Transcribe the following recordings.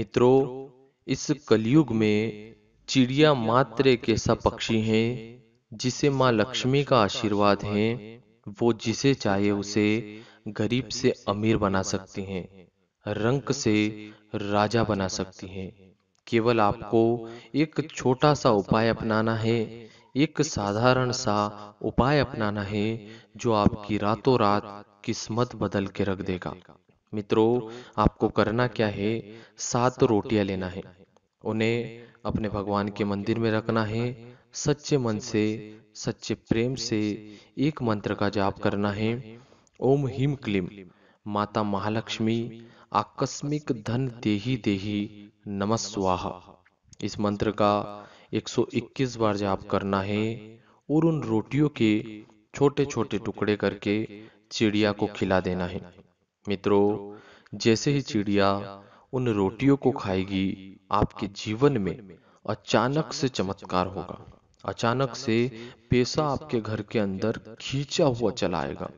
मित्रों इस कलयुग में चिड़िया मात्र एक ऐसा पक्षी है जिसे माँ लक्ष्मी का आशीर्वाद है वो जिसे चाहे उसे गरीब से अमीर बना सकती हैं रंक से राजा बना सकती हैं केवल आपको एक छोटा सा उपाय अपनाना है एक साधारण सा उपाय अपनाना है जो आपकी रातों रात किस्मत बदल के रख देगा मित्रों आपको करना क्या है सात रोटियां लेना है उन्हें अपने भगवान के मंदिर में रखना है सच्चे मन से सच्चे प्रेम से एक मंत्र का जाप करना है ओम हिम क्लीम माता महालक्ष्मी आकस्मिक धन देही देही नमस्वाहा इस मंत्र का 121 बार जाप करना है और उन रोटियों के छोटे छोटे टुकड़े करके चिड़िया को खिला देना है मित्रों जैसे ही चिड़िया उन रोटियों को खाएगी आपके जीवन में अचानक से चमत्कार होगा अचानक से पैसा आपके घर के अंदर खींचा हुआ चला आएगा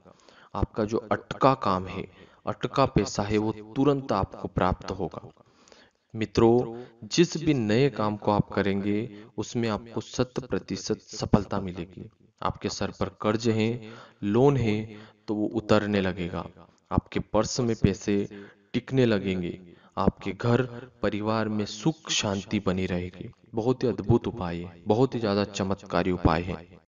आपका जो अटका काम है अटका पैसा है वो तुरंत आपको प्राप्त होगा मित्रों जिस भी नए काम को आप करेंगे उसमें आपको शत प्रतिशत सफलता मिलेगी आपके सर पर कर्ज है लोन है तो वो उतरने लगेगा आपके पर्स में पैसे टिकने लगेंगे आपके घर परिवार में सुख शांति बनी रहेगी बहुत ही अद्भुत उपाय है बहुत ही ज्यादा चमत्कारी उपाय है